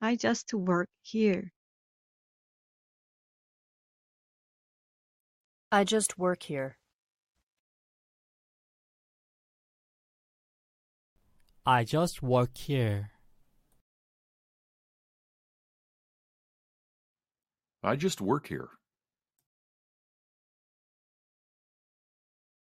I just work here. I just work here. I just work here. I just work here.